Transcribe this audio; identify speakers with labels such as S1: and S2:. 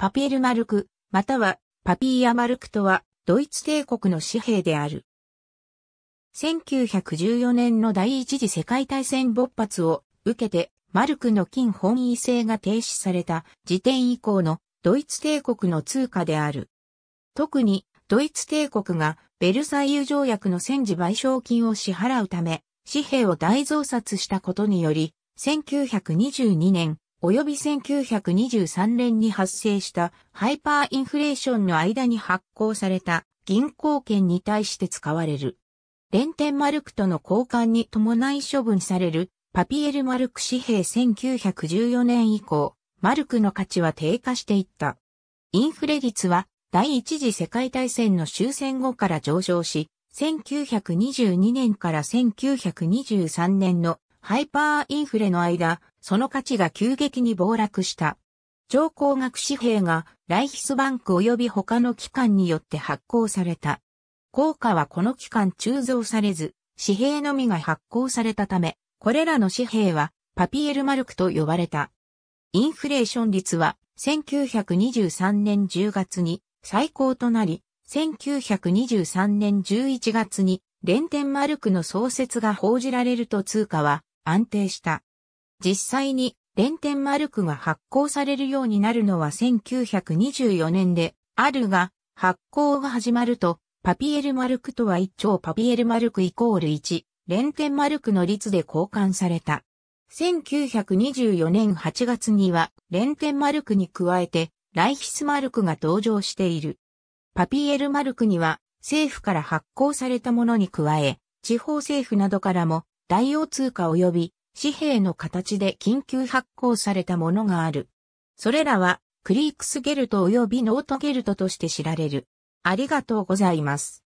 S1: パピエルマルク、またはパピーヤマルクとは、ドイツ帝国の紙幣である。1914年の第一次世界大戦勃発を受けて、マルクの金本位制が停止された時点以降のドイツ帝国の通貨である。特にドイツ帝国がベルサイユ条約の戦時賠償金を支払うため、紙幣を大増殺したことにより、1922年及び1923年に発生したハイパーインフレーションの間に発行された銀行券に対して使われる。連天マルクとの交換に伴い処分されるパピエルマルク紙幣1914年以降、マルクの価値は低下していった。インフレ率は第一次世界大戦の終戦後から上昇し、1922年から1923年のハイパーインフレの間、その価値が急激に暴落した。超高額紙幣がライヒスバンク及び他の機関によって発行された。効果はこの期間鋳造されず、紙幣のみが発行されたため、これらの紙幣はパピエルマルクと呼ばれた。インフレーション率は1923年10月に最高となり、1923年11月にレンテンマルクの創設が報じられると通貨は安定した。実際に、連天マルクが発行されるようになるのは1924年で、あるが、発行が始まると、パピエルマルクとは一丁パピエルマルクイコール1、連天マルクの率で交換された。1924年8月には、連天マルクに加えて、ライヒスマルクが登場している。パピエルマルクには、政府から発行されたものに加え、地方政府などからも代用通貨及び紙幣の形で緊急発行されたものがある。それらはクリークスゲルト及びノートゲルトとして知られる。ありがとうございます。